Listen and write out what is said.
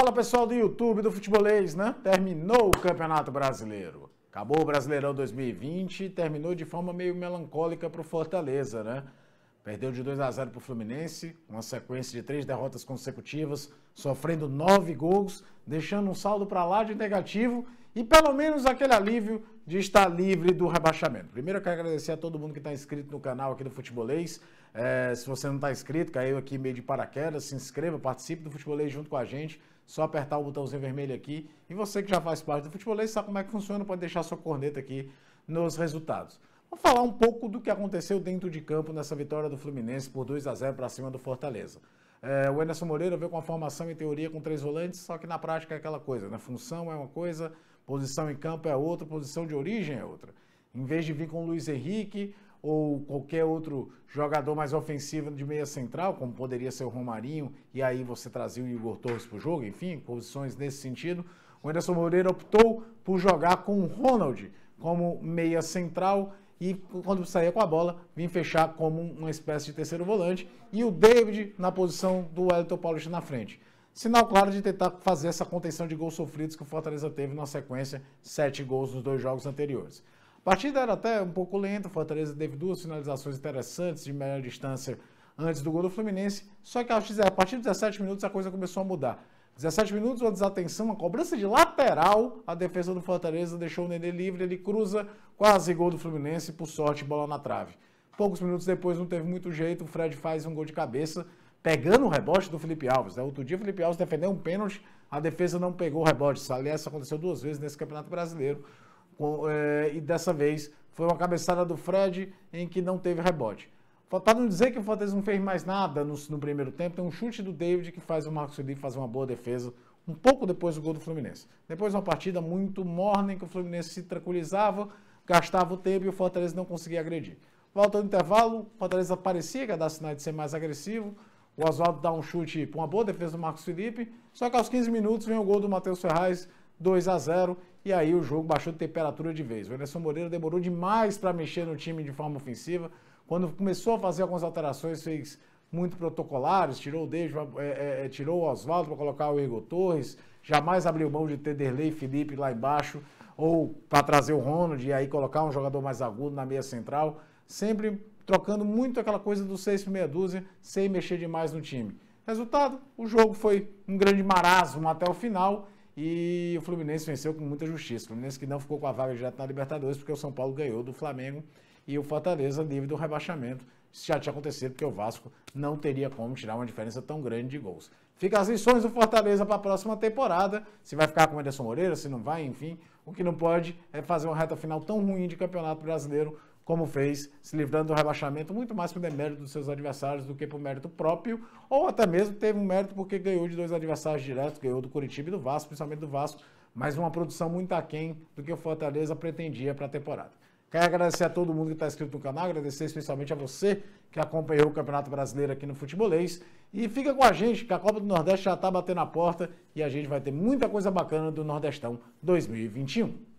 Fala pessoal do YouTube, do Futebolês, né? Terminou o Campeonato Brasileiro. Acabou o Brasileirão 2020 e terminou de forma meio melancólica para o Fortaleza, né? Perdeu de 2 a 0 para o Fluminense, uma sequência de três derrotas consecutivas, sofrendo nove gols, deixando um saldo para lá de negativo e pelo menos aquele alívio de estar livre do rebaixamento. Primeiro eu quero agradecer a todo mundo que está inscrito no canal aqui do Futebolês. É, se você não está inscrito, caiu aqui meio de paraquedas, se inscreva, participe do Futebolês junto com a gente. Só apertar o botãozinho vermelho aqui. E você que já faz parte do Futebolês sabe como é que funciona, pode deixar sua corneta aqui nos resultados. Vamos falar um pouco do que aconteceu dentro de campo nessa vitória do Fluminense por 2 a 0 para cima do Fortaleza. É, o Enerson Moreira veio com a formação em teoria com três volantes, só que na prática é aquela coisa, né? Função é uma coisa, Posição em campo é outra, posição de origem é outra. Em vez de vir com o Luiz Henrique ou qualquer outro jogador mais ofensivo de meia central, como poderia ser o Romarinho, e aí você trazia o Igor Torres para o jogo, enfim, posições nesse sentido. O Anderson Moreira optou por jogar com o Ronald como meia central e quando saía com a bola, vinha fechar como uma espécie de terceiro volante e o David na posição do Wellington Paulista na frente. Sinal claro de tentar fazer essa contenção de gols sofridos que o Fortaleza teve na sequência, sete gols nos dois jogos anteriores. A partida era até um pouco lenta, o Fortaleza teve duas finalizações interessantes de melhor distância antes do gol do Fluminense, só que a partir de 17 minutos a coisa começou a mudar. 17 minutos, uma desatenção, uma cobrança de lateral, a defesa do Fortaleza deixou o Nenê livre, ele cruza, quase gol do Fluminense, por sorte, bola na trave. Poucos minutos depois, não teve muito jeito, o Fred faz um gol de cabeça, pegando o rebote do Felipe Alves. Né? Outro dia o Felipe Alves defendeu um pênalti, a defesa não pegou o rebote. Aliás, isso aconteceu duas vezes nesse Campeonato Brasileiro. Com, é, e dessa vez foi uma cabeçada do Fred em que não teve rebote. Faltar não dizer que o Fortaleza não fez mais nada no, no, primeiro tempo, tem um chute do David que faz o Marcos Felipe fazer uma boa defesa um pouco depois do gol do Fluminense. Depois uma partida muito morna em que o Fluminense se tranquilizava, gastava o tempo e o Fortaleza não conseguia agredir. Volta no intervalo, o Fortaleza parecia que ia dar sinais de ser mais agressivo, o Oswaldo dá um chute com uma boa defesa do Marcos Felipe, só que aos 15 minutos vem o gol do Matheus Ferraz, 2 a 0 e aí o jogo baixou de temperatura de vez. O Anderson Moreira demorou demais para mexer no time de forma ofensiva. Quando começou a fazer algumas alterações, fez muito protocolares, tirou o Dejo, é, é, é, tirou o Oswaldo para colocar o Igor Torres, jamais abriu mão de ter Derlei e Felipe lá embaixo, ou para trazer o Ronald e aí colocar um jogador mais agudo na meia central. Sempre trocando muito aquela coisa do 6 por meia dúzia, sem mexer demais no time. Resultado, o jogo foi um grande marasmo até o final e o Fluminense venceu com muita justiça. O Fluminense que não ficou com a vaga direto na Libertadores, porque o São Paulo ganhou do Flamengo e o Fortaleza livre do rebaixamento. Isso já tinha acontecido, porque o Vasco não teria como tirar uma diferença tão grande de gols. Fica as lições do Fortaleza para a próxima temporada. Se vai ficar com o Ederson Moreira, se não vai, enfim. O que não pode é fazer uma reta final tão ruim de Campeonato Brasileiro como fez, se livrando do rebaixamento, muito mais por demérito dos seus adversários do que por mérito próprio, ou até mesmo teve um mérito porque ganhou de dois adversários diretos, ganhou do Curitiba e do Vasco, principalmente do Vasco, mas uma produção muito aquém do que o Fortaleza pretendia para a temporada. Quero agradecer a todo mundo que está inscrito no canal, agradecer especialmente a você que acompanhou o Campeonato Brasileiro aqui no Futebolês. E fica com a gente, que a Copa do Nordeste já está batendo a porta e a gente vai ter muita coisa bacana do Nordestão 2021.